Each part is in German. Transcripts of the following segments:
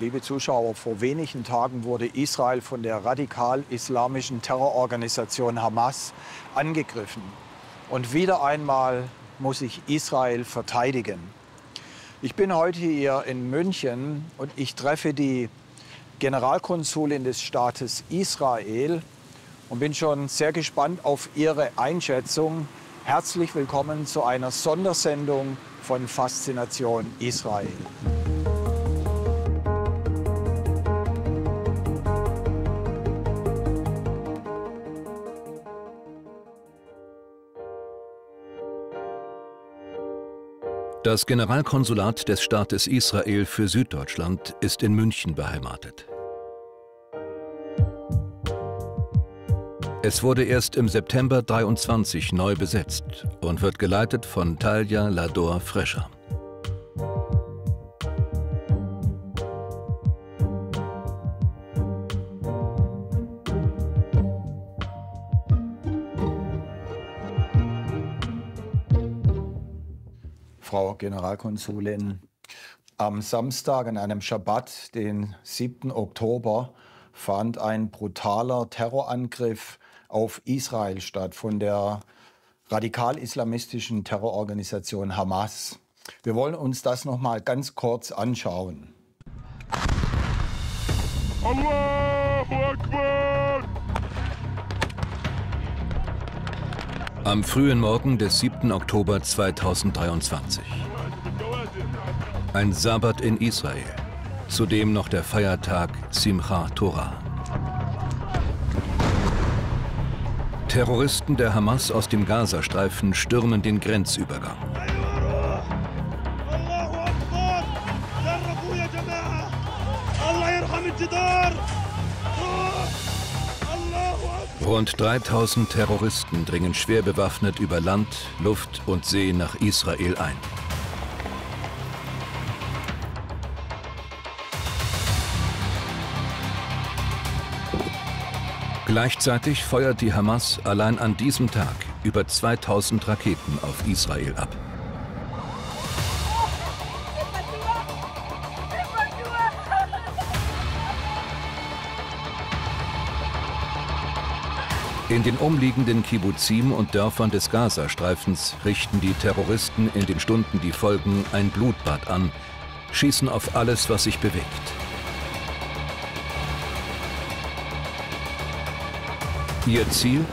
Liebe Zuschauer, vor wenigen Tagen wurde Israel von der radikal-islamischen Terrororganisation Hamas angegriffen. Und wieder einmal muss ich Israel verteidigen. Ich bin heute hier in München und ich treffe die Generalkonsulin des Staates Israel und bin schon sehr gespannt auf Ihre Einschätzung. Herzlich willkommen zu einer Sondersendung von Faszination Israel. Das Generalkonsulat des Staates Israel für Süddeutschland ist in München beheimatet. Es wurde erst im September 23 neu besetzt und wird geleitet von Talia Lador Frescher. Frau Generalkonsulin, am Samstag, an einem Schabbat, den 7. Oktober, fand ein brutaler Terrorangriff auf Israel statt von der radikal-islamistischen Terrororganisation Hamas. Wir wollen uns das noch mal ganz kurz anschauen. Allahu Akbar! Am frühen Morgen des 7. Oktober 2023. Ein Sabbat in Israel, zudem noch der Feiertag Simcha Torah. Terroristen der Hamas aus dem Gazastreifen stürmen den Grenzübergang. Rund 3000 Terroristen dringen schwer bewaffnet über Land, Luft und See nach Israel ein. Gleichzeitig feuert die Hamas allein an diesem Tag über 2000 Raketen auf Israel ab. In den umliegenden Kibbuzim und Dörfern des Gazastreifens richten die Terroristen in den Stunden, die folgen, ein Blutbad an, schießen auf alles, was sich bewegt. Ihr Ziel?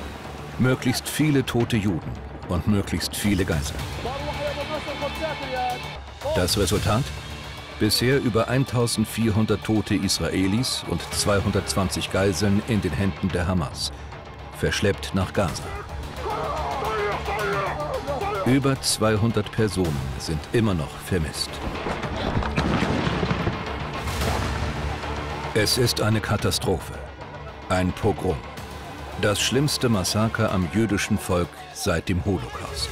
Möglichst viele tote Juden und möglichst viele Geiseln. Das Resultat? Bisher über 1400 tote Israelis und 220 Geiseln in den Händen der Hamas verschleppt nach Gaza. Über 200 Personen sind immer noch vermisst. Es ist eine Katastrophe, ein Pogrom, das schlimmste Massaker am jüdischen Volk seit dem Holocaust.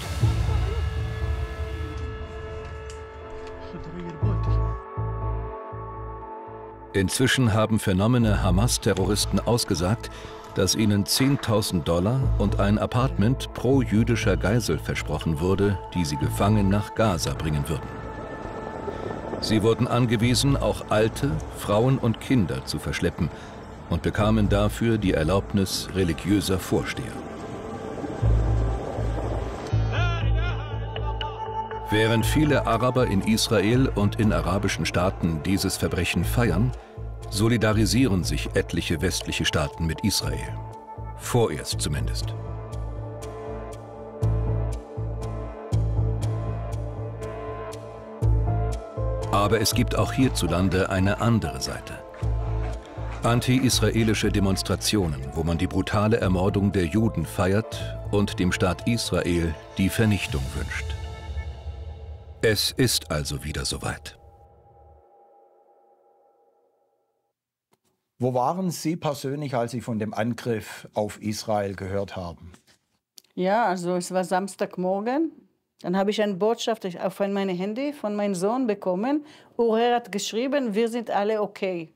Inzwischen haben vernommene Hamas-Terroristen ausgesagt, dass ihnen 10.000 Dollar und ein Apartment pro jüdischer Geisel versprochen wurde, die sie gefangen nach Gaza bringen würden. Sie wurden angewiesen, auch Alte, Frauen und Kinder zu verschleppen und bekamen dafür die Erlaubnis religiöser Vorsteher. Während viele Araber in Israel und in arabischen Staaten dieses Verbrechen feiern, solidarisieren sich etliche westliche Staaten mit Israel. Vorerst zumindest. Aber es gibt auch hierzulande eine andere Seite. Anti-israelische Demonstrationen, wo man die brutale Ermordung der Juden feiert und dem Staat Israel die Vernichtung wünscht. Es ist also wieder soweit. Wo waren Sie persönlich, als Sie von dem Angriff auf Israel gehört haben? Ja, also es war Samstagmorgen. Dann habe ich eine Botschaft auf mein Handy von meinem Sohn bekommen. Urer hat geschrieben, wir sind alle okay.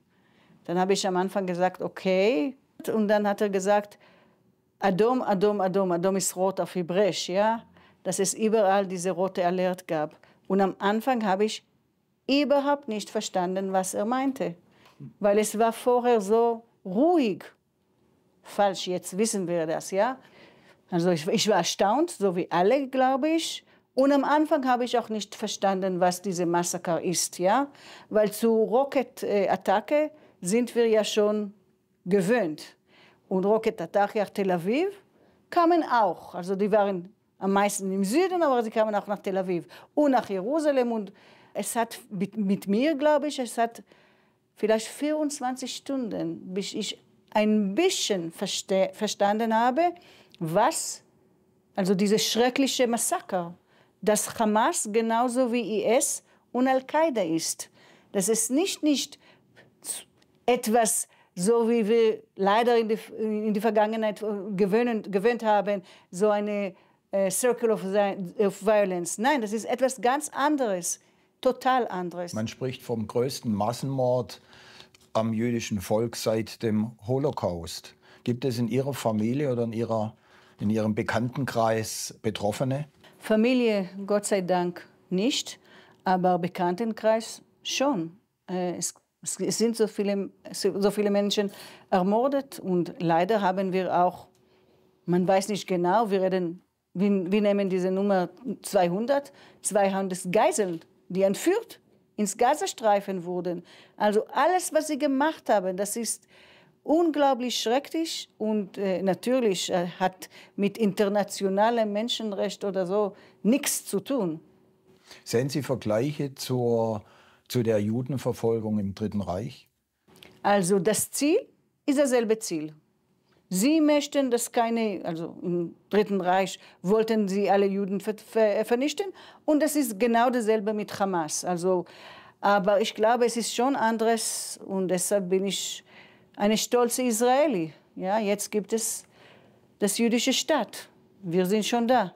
Dann habe ich am Anfang gesagt, okay. Und dann hat er gesagt, Adom, Adom, Adom, Adom ist rot auf Hebräisch, ja? Dass es überall diese rote Alert gab. Und am Anfang habe ich überhaupt nicht verstanden, was er meinte weil es war vorher so ruhig. Falsch, jetzt wissen wir das, ja. Also ich, ich war erstaunt, so wie alle, glaube ich. Und am Anfang habe ich auch nicht verstanden, was diese Massaker ist, ja. Weil zu Rocket-Attacke sind wir ja schon gewöhnt. Und Rocket-Attacke nach Tel Aviv kamen auch. Also die waren am meisten im Süden, aber sie kamen auch nach Tel Aviv und nach Jerusalem. Und es hat mit, mit mir, glaube ich, es hat vielleicht 24 Stunden, bis ich ein bisschen verste verstanden habe, was, also diese schreckliche Massaker, dass Hamas genauso wie IS und Al-Qaida ist. Das ist nicht, nicht etwas, so wie wir leider in die, in die Vergangenheit äh, gewöhnt, gewöhnt haben, so eine äh, Circle of, of Violence. Nein, das ist etwas ganz anderes total anderes. Man spricht vom größten Massenmord am jüdischen Volk seit dem Holocaust. Gibt es in Ihrer Familie oder in, ihrer, in Ihrem Bekanntenkreis Betroffene? Familie, Gott sei Dank nicht, aber Bekanntenkreis schon. Äh, es, sind so viele, so viele Menschen ermordet und leider haben wir auch, man weiß nicht genau, wir reden wir, wir, nehmen diese Nummer 200, 200 Geiseln die entführt ins Gazastreifen wurden. Also alles, was sie gemacht haben, das ist unglaublich schrecklich und äh, natürlich äh, hat mit internationalem Menschenrecht oder so nichts zu tun. Sehen Sie Vergleiche zur, zu der Judenverfolgung im Dritten Reich? Also das Ziel ist dasselbe Ziel. Sie möchten, dass keine, also im Dritten Reich wollten sie alle Juden ver ver äh, vernichten. Und das ist genau dasselbe mit Hamas. Also, aber ich glaube, es ist schon anderes und deshalb bin ich eine stolze Israeli. Ja, jetzt gibt es das jüdische Staat. Wir sind schon da.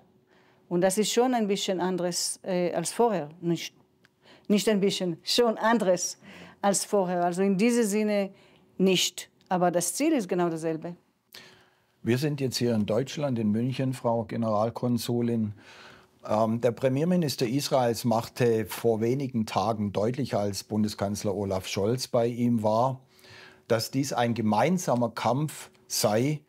Und das ist schon ein bisschen anderes äh, als vorher. Nicht, nicht ein bisschen, schon anderes als vorher. Also in diesem Sinne nicht. Aber das Ziel ist genau dasselbe. Wir sind jetzt hier in Deutschland, in München, Frau Generalkonsulin. Ähm, der Premierminister Israels machte vor wenigen Tagen deutlich, als Bundeskanzler Olaf Scholz bei ihm war, dass dies ein gemeinsamer Kampf sei,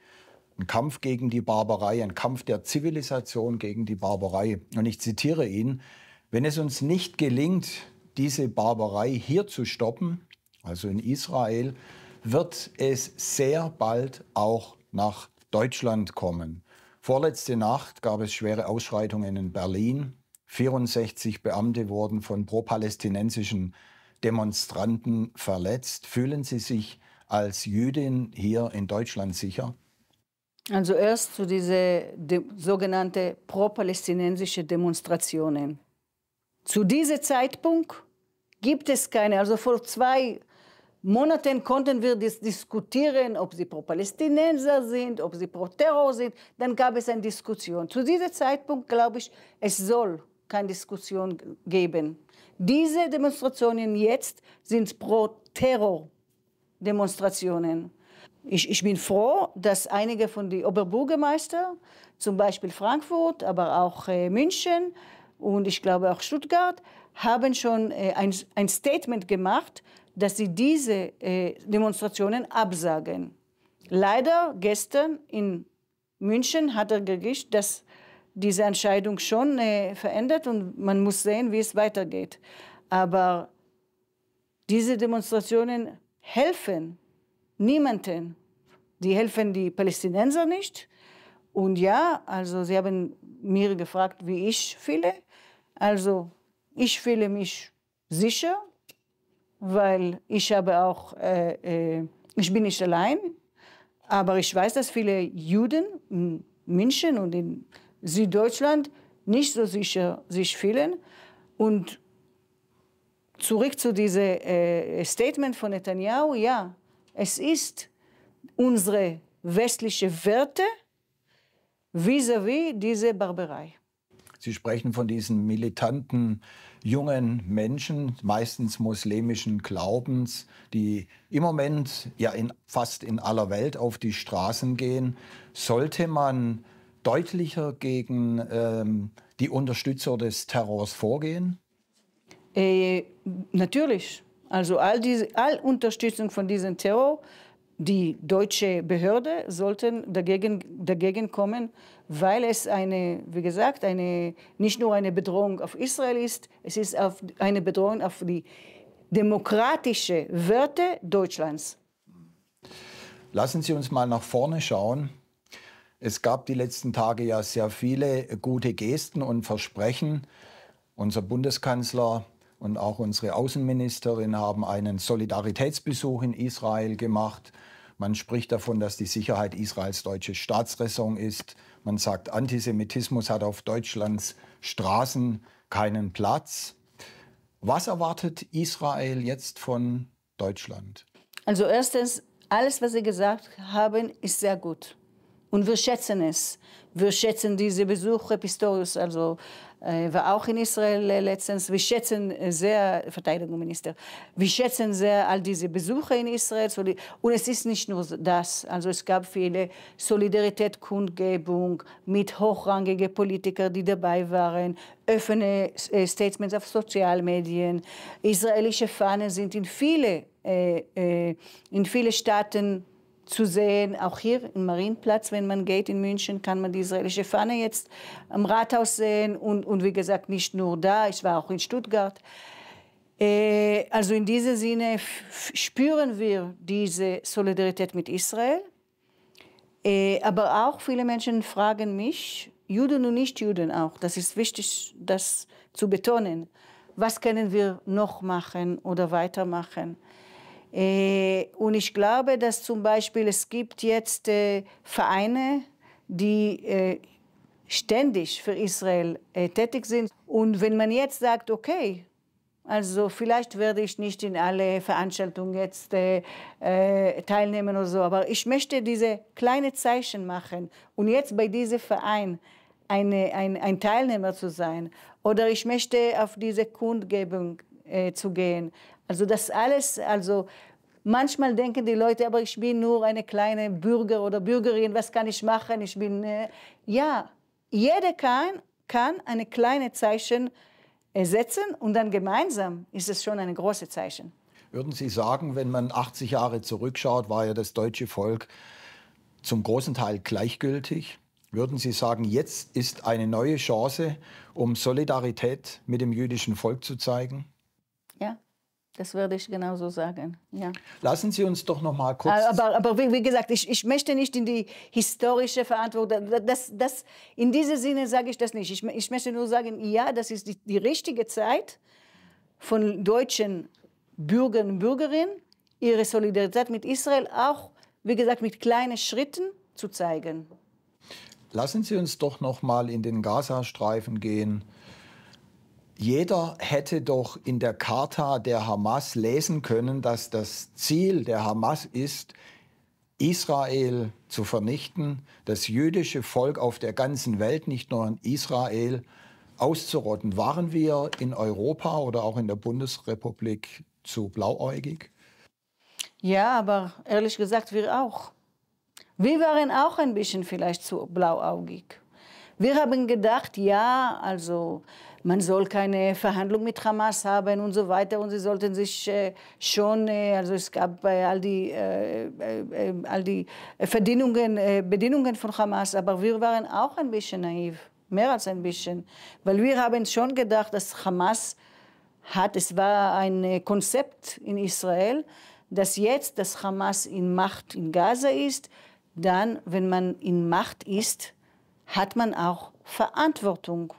ein Kampf gegen die Barbarei, ein Kampf der Zivilisation gegen die Barbarei. Und ich zitiere ihn, wenn es uns nicht gelingt, diese Barbarei hier zu stoppen, also in Israel, wird es sehr bald auch nach Deutschland kommen. Vorletzte Nacht gab es schwere Ausschreitungen in Berlin. 64 Beamte wurden von pro-palästinensischen Demonstranten verletzt. Fühlen Sie sich als Jüdin hier in Deutschland sicher? Also erst zu diese de sogenannte pro-palästinensische Demonstrationen. Zu diesem Zeitpunkt gibt es keine. Also vor zwei Monaten konnten wir dis diskutieren, ob sie pro-Palästinenser sind, ob sie pro-Terror sind. Dann gab es eine Diskussion. Zu diesem Zeitpunkt glaube ich, es soll keine Diskussion geben. Diese Demonstrationen jetzt sind pro-Terror-Demonstrationen. Ich, ich, bin froh, dass einige von den Oberbürgermeister, zum Beispiel Frankfurt, aber auch äh, München und ich glaube auch Stuttgart, haben schon äh, ein, ein Statement gemacht, dass sie diese äh, Demonstrationen absagen. Leider gestern in München hat das Gericht dass diese Entscheidung schon äh, verändert und man muss sehen, wie es weitergeht. Aber diese Demonstrationen helfen niemanden. Die helfen die Palästinenser nicht. Und ja, also sie haben mir gefragt, wie ich fühle. Also ich fühle mich sicher weil ich habe auch, äh, äh, ich bin nicht allein, aber ich weiß, dass viele Juden in München und in Süddeutschland nicht so sicher sich fühlen. Und zurück zu diesem äh, Statement von Netanyahu, ja, es ist unsere westliche Werte vis-à-vis -vis diese Barbarei. Sie sprechen von diesen militanten jungen Menschen, meistens muslimischen Glaubens, die im Moment ja in, fast in aller Welt auf die Straßen gehen. Sollte man deutlicher gegen ähm, die Unterstützer des Terrors vorgehen? Äh, natürlich. Also all diese all Unterstützung von diesem Terror die deutsche Behörde sollten dagegen, dagegen kommen, weil es eine, wie gesagt, eine, nicht nur eine Bedrohung auf Israel ist, es ist eine Bedrohung auf die demokratische Werte Deutschlands. Lassen Sie uns mal nach vorne schauen. Es gab die letzten Tage ja sehr viele gute Gesten und Versprechen. Unser Bundeskanzler und auch unsere Außenministerin haben einen Solidaritätsbesuch in Israel gemacht. Man spricht davon, dass die Sicherheit Israels deutsche Staatsräson ist. Man sagt, Antisemitismus hat auf Deutschlands Straßen keinen Platz. Was erwartet Israel jetzt von Deutschland? Also erstens, alles, was Sie gesagt haben, ist sehr gut. Und wir schätzen es. Wir schätzen diese Besuche Pistorius, also äh, war auch in Israel äh, letztens. Wir schätzen äh, sehr, Verteidigungsminister, wir schätzen sehr all diese Besuche in Israel. Und es ist nicht nur das. Also es gab viele Solidaritätskundgebung mit hochrangigen Politikern, die dabei waren, offene Statements auf Sozialmedien. Israelische Fahnen sind in viele, in viele Staaten zu sehen. Auch hier im Marienplatz, wenn man geht in München, kann man die israelische Fahne jetzt am Rathaus sehen. Und, und wie gesagt, nicht nur da, ich war auch in Stuttgart. Äh, also in diesem Sinne spüren wir diese Solidarität mit Israel. Äh, aber auch viele Menschen fragen mich, Juden und Nichtjuden auch, das ist wichtig, das zu betonen. Was können wir noch machen oder weitermachen? Äh, und ich glaube, dass zum Beispiel es gibt jetzt äh, Vereine, die äh, ständig für Israel tätig sind. Und wenn man jetzt sagt, okay, also vielleicht werde ich nicht in alle Veranstaltungen jetzt teilnehmen oder so, aber ich möchte diese kleine Zeichen machen und jetzt bei diesem Verein eine, ein, ein Teilnehmer zu sein oder ich möchte auf diese Kundgebung zu gehen. Also das alles, also manchmal denken die Leute, aber ich bin nur eine kleine Bürger oder Bürgerin, was kann ich machen? Ich bin, äh, ja, jeder kann, kann eine kleine Zeichen ersetzen und dann gemeinsam ist es schon ein großes Zeichen. Würden Sie sagen, wenn man 80 Jahre zurückschaut, war ja das deutsche Volk zum großen Teil gleichgültig? Würden Sie sagen, jetzt ist eine neue Chance, um Solidarität mit dem jüdischen Volk zu zeigen? Das würde ich genauso sagen. Ja. Lassen Sie uns doch noch mal kurz. Aber, aber wie, wie, gesagt, ich, ich möchte nicht in die historische Verantwortung. Das, das, in diesem Sinne sage ich das nicht. Ich, ich möchte nur sagen, ja, das ist die, die richtige Zeit von deutschen Bürgern und Bürgerinnen, ihre Solidarität mit Israel auch, wie gesagt, mit kleinen Schritten zu zeigen. Lassen Sie uns doch noch mal in den Gazastreifen gehen jeder hätte doch in der Charta der Hamas lesen können, dass das Ziel der Hamas ist, Israel zu vernichten, das jüdische Volk auf der ganzen Welt, nicht nur in Israel, auszurotten. Waren wir in Europa oder auch in der Bundesrepublik zu blauäugig? Ja, aber ehrlich gesagt, wir auch. Wir waren auch ein bisschen vielleicht zu blauäugig. Wir haben gedacht, ja, also man soll keine Verhandlung mit Hamas haben und so weiter. Und sie sollten sich äh, schon, äh, also es gab äh, all die, all die Verdienungen, Bedingungen von Hamas, aber wir waren auch ein bisschen naiv, mehr als ein bisschen, weil wir haben schon gedacht, dass Hamas hat, es war ein Konzept in Israel, dass jetzt, dass Hamas in Macht in Gaza ist, dann, wenn man in Macht ist, hat man auch Verantwortung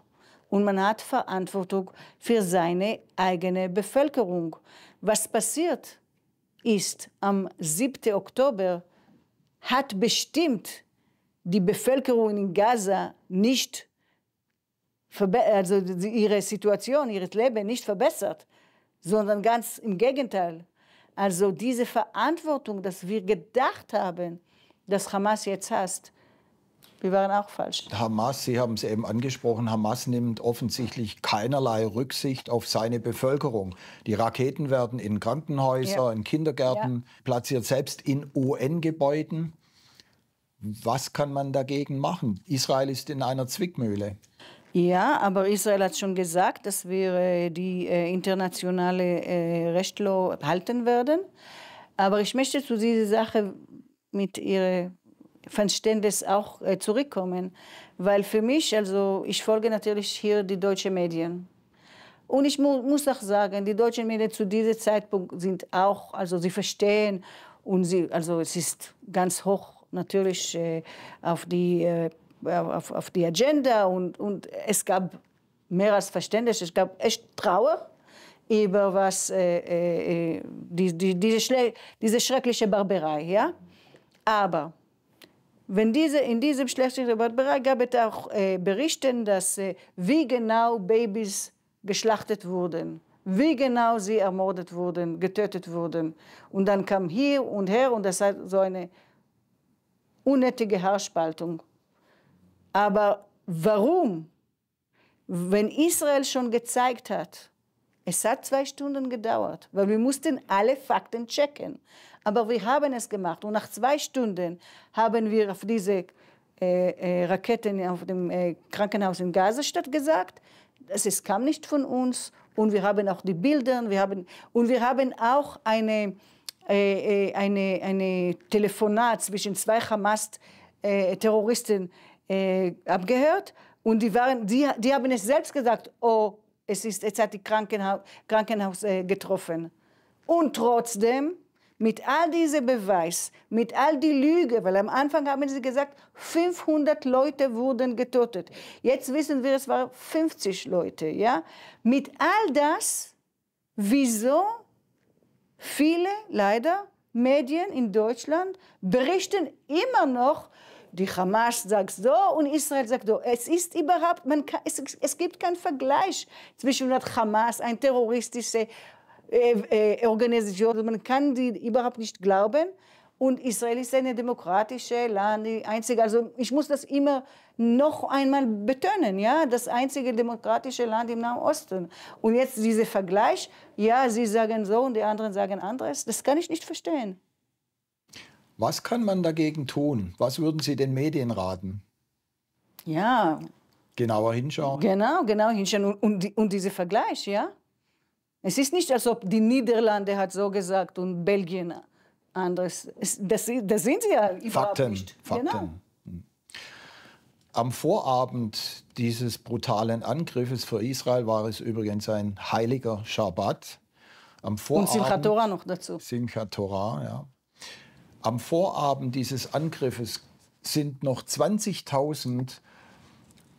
und man hat Verantwortung für seine eigene Bevölkerung. Was passiert ist am 7. Oktober, hat bestimmt die Bevölkerung in Gaza nicht, also ihre Situation, ihr Leben nicht verbessert, sondern ganz im Gegenteil. Also diese Verantwortung, dass wir gedacht haben, dass Hamas jetzt hasst, wir waren auch falsch. Hamas, Sie haben es eben angesprochen, Hamas nimmt offensichtlich keinerlei Rücksicht auf seine Bevölkerung. Die Raketen werden in Krankenhäuser, ja. in Kindergärten ja. platziert, selbst in UN-Gebäuden. Was kann man dagegen machen? Israel ist in einer Zwickmühle. Ja, aber Israel hat schon gesagt, dass wir äh, die äh, internationale äh, Rechtlo halten werden. Aber ich möchte zu dieser Sache mit Ihrer Verständnis auch äh, zurückkommen. Weil für mich, also ich folge natürlich hier die deutschen Medien. Und ich mu muss auch sagen, die deutschen Medien zu diesem Zeitpunkt sind auch, also sie verstehen und sie, also es ist ganz hoch natürlich äh, auf, die, äh, auf, auf, die Agenda und, und es gab mehr als Verständnis, es gab echt Trauer über was, äh, äh, äh die, die, diese, diese schreckliche Barbarei. Ja? Aber wenn diese, in diesem schlechten Bereich gab es auch äh, Berichten, äh, wie genau Babys geschlachtet wurden, wie genau sie ermordet wurden, getötet wurden. Und dann kam hier und her und das hat so eine unnötige Haarspaltung. Aber warum, wenn Israel schon gezeigt hat, es hat zwei Stunden gedauert, weil wir mussten alle Fakten checken. Aber wir haben es gemacht und nach zwei Stunden haben wir auf diese äh, äh, Raketen auf dem äh, Krankenhaus in Gazastadt gesagt, das, es kam nicht von uns und wir haben auch die Bilder wir haben, und wir haben auch eine, äh, äh, eine, eine Telefonat zwischen zwei Hamas-Terroristen äh, abgehört und die, waren, die, die haben es selbst gesagt, oh, es, ist, es hat die Krankenhaus, Krankenhaus äh, getroffen. Und trotzdem, mit all diesem Beweis, mit all die Lüge, weil am Anfang haben sie gesagt, 500 Leute wurden getötet. Jetzt wissen wir, es waren 50 Leute, ja? Mit all das, wieso viele leider Medien in Deutschland berichten immer noch die Hamas sagt so und Israel sagt so. Es ist überhaupt, man kann, es, es gibt keinen Vergleich zwischen der Hamas, ein terroristische äh, äh, Organisation, man kann die überhaupt nicht glauben. Und Israel ist eine demokratische Land, die einzige, also ich muss das immer noch einmal betonen, ja, das einzige demokratische Land im Nahen Osten. Und jetzt dieser Vergleich, ja, sie sagen so und die anderen sagen anderes, das kann ich nicht verstehen. Was kann man dagegen tun? Was würden Sie den Medien raten? Ja. Genauer hinschauen. Genau, genau hinschauen und, und, und dieser Vergleich, ja. Es ist nicht, als ob die Niederlande hat so gesagt und Belgien anderes. Das, das sind sie ja überhaupt Fakten, nicht. Fakten. Genau. Hm. Am Vorabend dieses brutalen Angriffes für Israel war es übrigens ein heiliger Schabbat. Am Vorabend, und Simchat Torah noch dazu. Simchat Torah, ja. Am Vorabend dieses Angriffes sind noch 20.000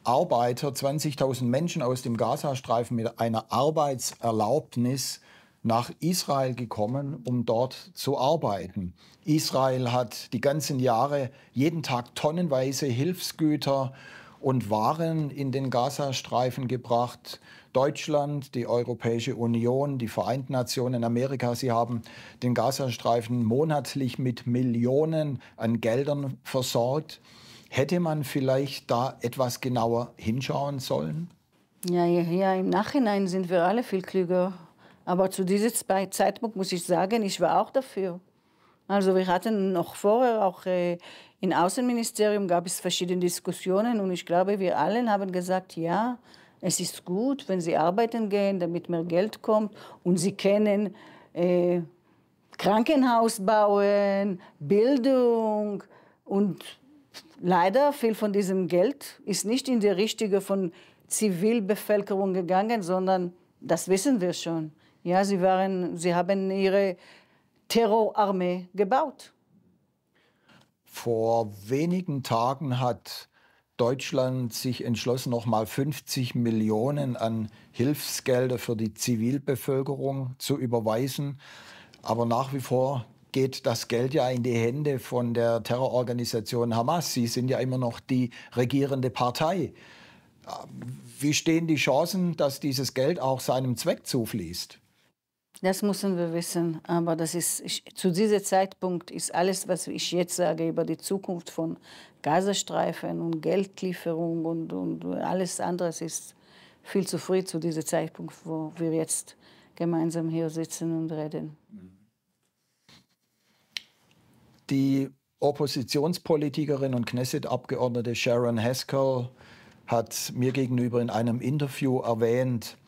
Arbeiter, 20.000 Menschen aus dem Gazastreifen mit einer Arbeitserlaubnis nach Israel gekommen, um dort zu arbeiten. Israel hat die ganzen Jahre jeden Tag tonnenweise Hilfsgüter äh, und Waren in den Gazastreifen gebracht. Deutschland, die Europäische Union, die Vereinten Nationen Amerika, sie haben den Gazastreifen monatlich mit Millionen an Geldern versorgt. Hätte man vielleicht da etwas genauer hinschauen sollen? Ja, ja, ja im Nachhinein sind wir alle viel klüger. Aber zu diesem Zeitpunkt muss ich sagen, ich war auch dafür. Also wir hatten noch vorher auch äh, im Außenministerium gab es verschiedene Diskussionen und ich glaube, wir alle haben gesagt, ja, es ist gut, wenn sie arbeiten gehen, damit mehr Geld kommt und sie kennen äh, Krankenhaus bauen, Bildung und leider viel von diesem Geld ist nicht in die Richtige von Zivilbevölkerung gegangen, sondern das wissen wir schon. Ja, sie, waren, sie haben ihre Terrorarmee gebaut. Vor wenigen Tagen hat Deutschland sich entschlossen, nochmal 50 Millionen an Hilfsgelder für die Zivilbevölkerung zu überweisen. Aber nach wie vor geht das Geld ja in die Hände von der Terrororganisation Hamas. Sie sind ja immer noch die regierende Partei. Wie stehen die Chancen, dass dieses Geld auch seinem Zweck zufließt? Das müssen wir wissen, aber das ist, ich, zu diesem Zeitpunkt ist alles, was ich jetzt sage über die Zukunft von Gazastreifen und Geldlieferung und, und alles andere ist viel zu früh zu diesem Zeitpunkt, wo wir jetzt gemeinsam hier sitzen und reden. Die Oppositionspolitikerin und Knesset-Abgeordnete Sharon Haskell hat mir gegenüber in einem Interview erwähnt,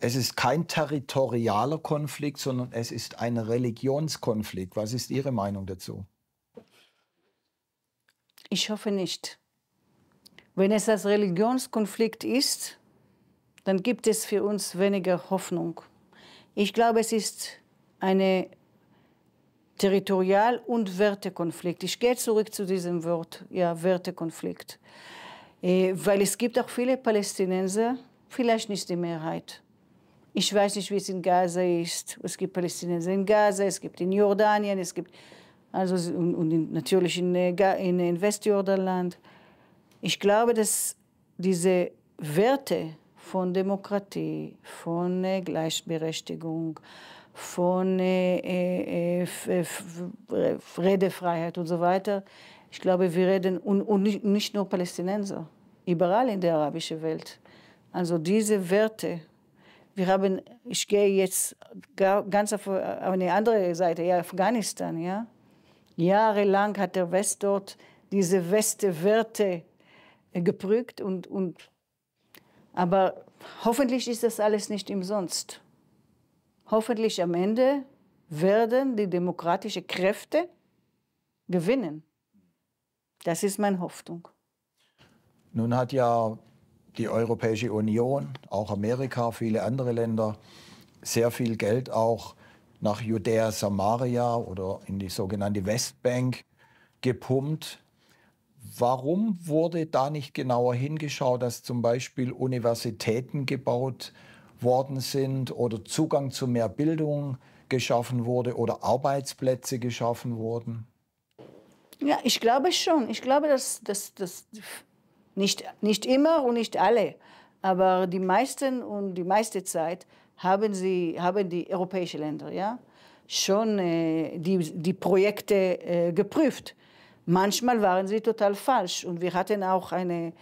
es ist kein territorialer Konflikt, sondern es ist ein Religionskonflikt. Was ist Ihre Meinung dazu? Ich hoffe nicht. Wenn es ein Religionskonflikt ist, dann gibt es für uns weniger Hoffnung. Ich glaube, es ist ein Territorial- und Wertekonflikt. Ich gehe zurück zu diesem Wort, ja, Wertekonflikt. Äh, weil es gibt auch viele Palästinenser, vielleicht nicht die Mehrheit, ich weiß nicht, wie es in Gaza ist. Es gibt Palästinenser in Gaza, es gibt in Jordanien, es gibt also und, und natürlich in, äh, in, äh, in Westjordanland. Ich glaube, dass diese Werte von Demokratie, von äh, Gleichberechtigung, von äh, äh, äh Redefreiheit und so weiter. Ich glaube, wir reden, und, und nicht nur Palästinenser, überall in der arabischen Welt. Also diese Werte wir haben, ich gehe jetzt ganz auf, eine andere Seite, ja, Afghanistan, ja. Jahrelang hat der West dort diese Weste-Werte äh, geprügt und, und aber hoffentlich ist das alles nicht umsonst. Hoffentlich am Ende werden die demokratischen Kräfte gewinnen. Das ist meine Hoffnung. Nun hat ja die Europäische Union, auch Amerika, viele andere Länder, sehr viel Geld auch nach Judäa Samaria oder in die sogenannte Westbank gepumpt. Warum wurde da nicht genauer hingeschaut, dass zum Beispiel Universitäten gebaut worden sind oder Zugang zu mehr Bildung geschaffen wurde oder Arbeitsplätze geschaffen wurden? Ja, ich glaube schon. Ich glaube, dass, dass, dass nicht, nicht immer und nicht alle, aber die meisten und die meiste Zeit haben, sie, haben die europäischen Länder ja, schon äh, die, die Projekte äh, geprüft. Manchmal waren sie total falsch und wir hatten auch eine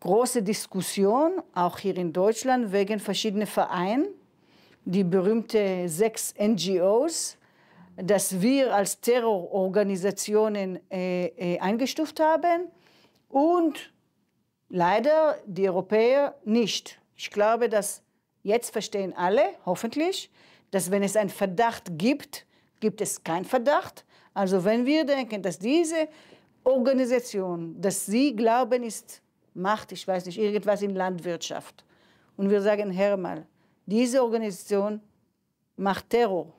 große Diskussion, auch hier in Deutschland, wegen verschiedener Vereine, die berühmten sechs NGOs, dass wir als Terrororganisationen äh, äh eingestuft haben und Leider die Europäer nicht. Ich glaube, dass jetzt verstehen alle, hoffentlich, dass wenn es einen Verdacht gibt, gibt es keinen Verdacht. Also wenn wir denken, dass diese Organisation, dass sie glauben, ist Macht, ich weiß nicht, irgendwas in Landwirtschaft. Und wir sagen, Herr mal, diese Organisation macht Terror.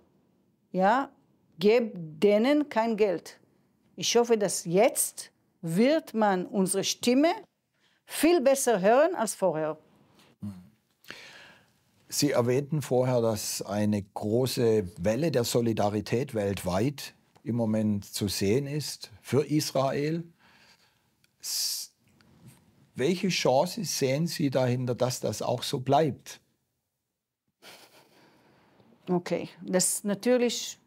Ja, gebt denen kein Geld. Ich hoffe, dass jetzt wird man unsere Stimme viel besser hören als vorher. Sie erwähnten vorher, dass eine große Welle der Solidarität weltweit im Moment zu sehen ist für Israel. Welche Chance sehen Sie dahinter, dass das auch so bleibt? Okay, das natürlich,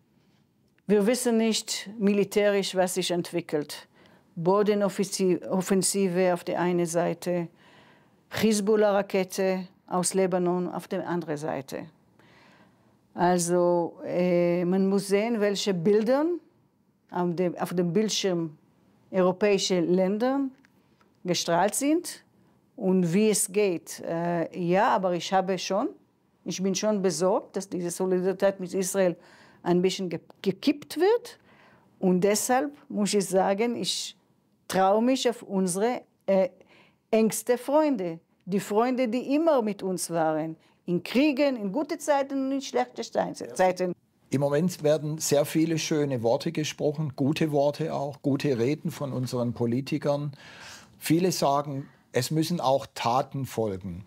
wir wissen nicht militärisch, was sich entwickelt. Bodenoffensive auf der einen Seite, Hezbollah-Rakete aus Lebanon auf der anderen Seite. Also äh, man muss sehen, welche Bilder auf dem, auf dem Bildschirm europäischer Länder gestrahlt sind und wie es geht. Äh, ja, aber ich habe schon, ich bin schon besorgt, dass diese Solidarität mit Israel ein bisschen gekippt wird. Und deshalb muss ich sagen, ich traumisch auf unsere äh, engste Freunde, die Freunde, die immer mit uns waren, in Kriegen, in guten Zeiten und in schlechten Zeiten. Im Moment werden sehr viele schöne Worte gesprochen, gute Worte auch, gute Reden von unseren Politikern. Viele sagen, es müssen auch Taten folgen.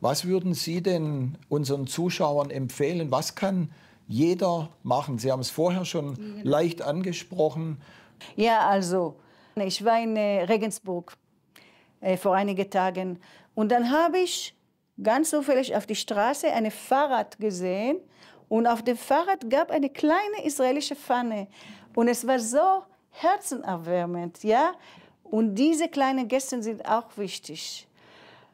Was würden Sie denn unseren Zuschauern empfehlen? Was kann jeder machen? Sie haben es vorher schon leicht angesprochen. Ja, also ich war in äh, Regensburg äh, vor einigen Tagen und dann habe ich ganz zufällig auf der Straße ein Fahrrad gesehen und auf dem Fahrrad gab eine kleine israelische Pfanne und es war so herzenerwärmend, ja. Und diese kleinen Gäste sind auch wichtig.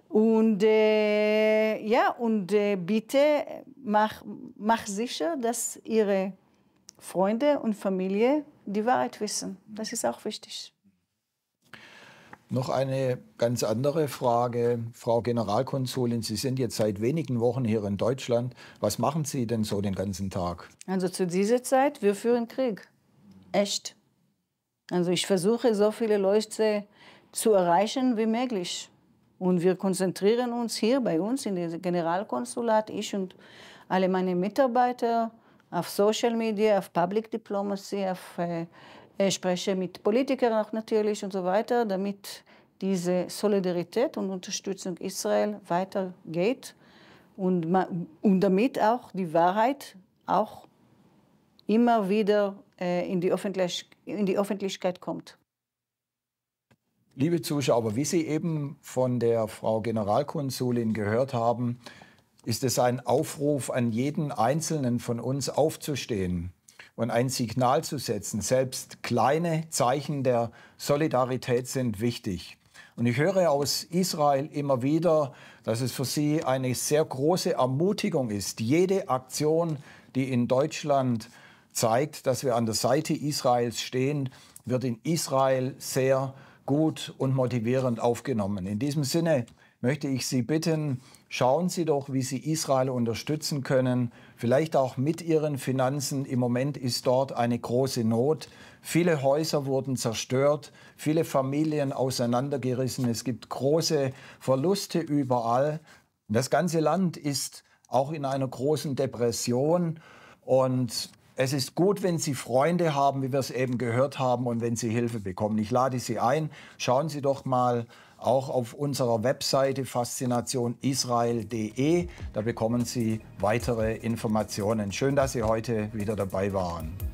Und äh, ja, und äh, bitte mach, mach sicher, dass Ihre Freunde und Familie die Wahrheit wissen. Das ist auch wichtig. Noch eine ganz andere Frage. Frau Generalkonsulin, Sie sind jetzt seit wenigen Wochen hier in Deutschland. Was machen Sie denn so den ganzen Tag? Also zu dieser Zeit, wir führen Krieg. Echt. Also ich versuche, so viele Leute zu erreichen wie möglich. Und wir konzentrieren uns hier bei uns in dem Generalkonsulat, ich und alle meine Mitarbeiter, auf Social Media, auf Public Diplomacy, auf äh, äh, spreche mit Politikern auch natürlich und so weiter, damit diese Solidarität und Unterstützung Israel weitergeht und, und damit auch die Wahrheit auch immer wieder äh, in, die Öffentlich in die Öffentlichkeit kommt. Liebe Zuschauer, wie Sie eben von der Frau Generalkonsulin gehört haben, ist es ein Aufruf an jeden Einzelnen von uns aufzustehen, und ein Signal zu setzen. Selbst kleine Zeichen der Solidarität sind wichtig. Und ich höre aus Israel immer wieder, dass es für sie eine sehr große Ermutigung ist. Jede Aktion, die in Deutschland zeigt, dass wir an der Seite Israels stehen, wird in Israel sehr gut und motivierend aufgenommen. In diesem Sinne möchte ich Sie bitten, schauen Sie doch, wie Sie Israel unterstützen können vielleicht auch mit ihren Finanzen. Im Moment ist dort eine große Not. Viele Häuser wurden zerstört, viele Familien auseinandergerissen. Es gibt große Verluste überall. Das ganze Land ist auch in einer großen Depression. Und es ist gut, wenn Sie Freunde haben, wie wir es eben gehört haben, und wenn Sie Hilfe bekommen. Ich lade Sie ein, schauen Sie doch mal auch auf unserer Webseite faszinationisrael.de. Da bekommen Sie weitere Informationen. Schön, dass Sie heute wieder dabei waren.